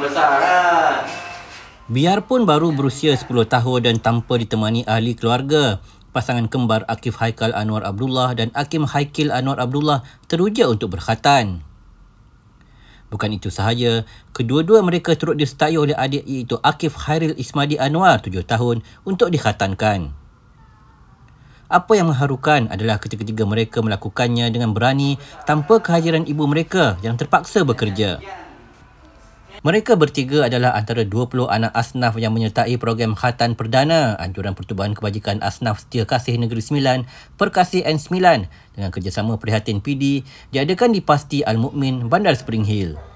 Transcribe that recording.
besar lah. Biarpun baru berusia 10 tahun dan tanpa ditemani ahli keluarga, pasangan kembar Akif Haikal Anwar Abdullah dan Akim Haikil Anwar Abdullah teruja untuk berkhatan. Bukan itu sahaja, kedua-dua mereka turut disertai oleh adik iaitu Akif Hairil Ismadi Anwar, 7 tahun, untuk dikhatankan. Apa yang mengharukan adalah ketika-ketiga mereka melakukannya dengan berani tanpa kehadiran ibu mereka yang terpaksa bekerja. Mereka bertiga adalah antara 20 anak asnaf yang menyertai program khatan perdana Anjuran Pertubuhan Kebajikan Asnaf Setia Kasih Negeri Sembilan, Perkasih N9 dengan kerjasama Prihatin PD diadakan di Pasti Al-Mu'min, Bandar Spring Hill.